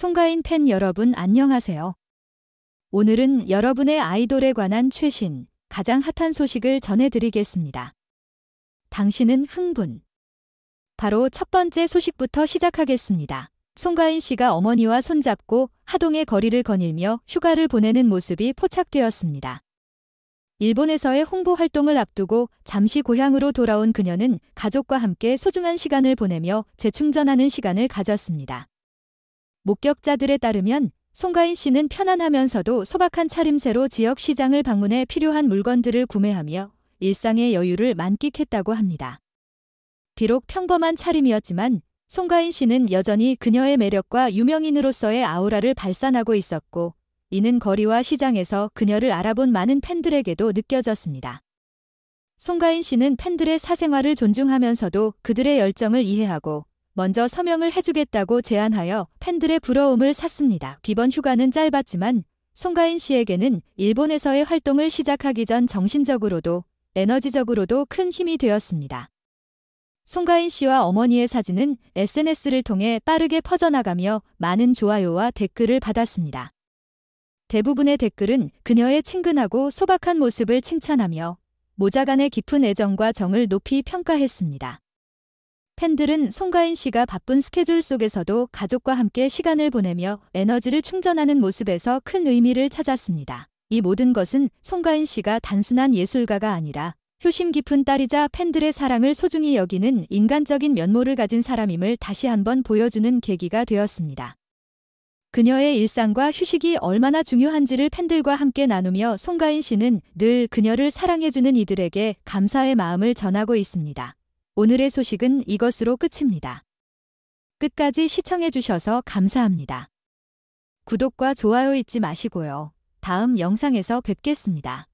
송가인 팬 여러분 안녕하세요. 오늘은 여러분의 아이돌에 관한 최신, 가장 핫한 소식을 전해드리겠습니다. 당신은 흥분. 바로 첫 번째 소식부터 시작하겠습니다. 송가인 씨가 어머니와 손잡고 하동의 거리를 거닐며 휴가를 보내는 모습이 포착되었습니다. 일본에서의 홍보 활동을 앞두고 잠시 고향으로 돌아온 그녀는 가족과 함께 소중한 시간을 보내며 재충전하는 시간을 가졌습니다. 목격자들에 따르면 송가인 씨는 편안하면서도 소박한 차림새로 지역 시장을 방문해 필요한 물건들을 구매하며 일상의 여유를 만끽했다고 합니다. 비록 평범한 차림이었지만 송가인 씨는 여전히 그녀의 매력과 유명인으로서의 아우라를 발산하고 있었고 이는 거리와 시장에서 그녀를 알아본 많은 팬들에게도 느껴졌습니다. 송가인 씨는 팬들의 사생활을 존중하면서도 그들의 열정을 이해하고 먼저 서명을 해주겠다고 제안하여 팬들의 부러움을 샀습니다. 기본 휴가는 짧았지만 송가인 씨에게는 일본에서의 활동을 시작하기 전 정신적으로도 에너지적으로도 큰 힘이 되었습니다. 송가인 씨와 어머니의 사진은 SNS를 통해 빠르게 퍼져나가며 많은 좋아요와 댓글을 받았습니다. 대부분의 댓글은 그녀의 친근하고 소박한 모습을 칭찬하며 모자간의 깊은 애정과 정을 높이 평가했습니다. 팬들은 송가인 씨가 바쁜 스케줄 속에서도 가족과 함께 시간을 보내며 에너지를 충전하는 모습에서 큰 의미를 찾았습니다. 이 모든 것은 송가인 씨가 단순한 예술가가 아니라 효심 깊은 딸이자 팬들의 사랑을 소중히 여기는 인간적인 면모를 가진 사람임을 다시 한번 보여주는 계기가 되었습니다. 그녀의 일상과 휴식이 얼마나 중요한지를 팬들과 함께 나누며 송가인 씨는 늘 그녀를 사랑해주는 이들에게 감사의 마음을 전하고 있습니다. 오늘의 소식은 이것으로 끝입니다. 끝까지 시청해주셔서 감사합니다. 구독과 좋아요 잊지 마시고요. 다음 영상에서 뵙겠습니다.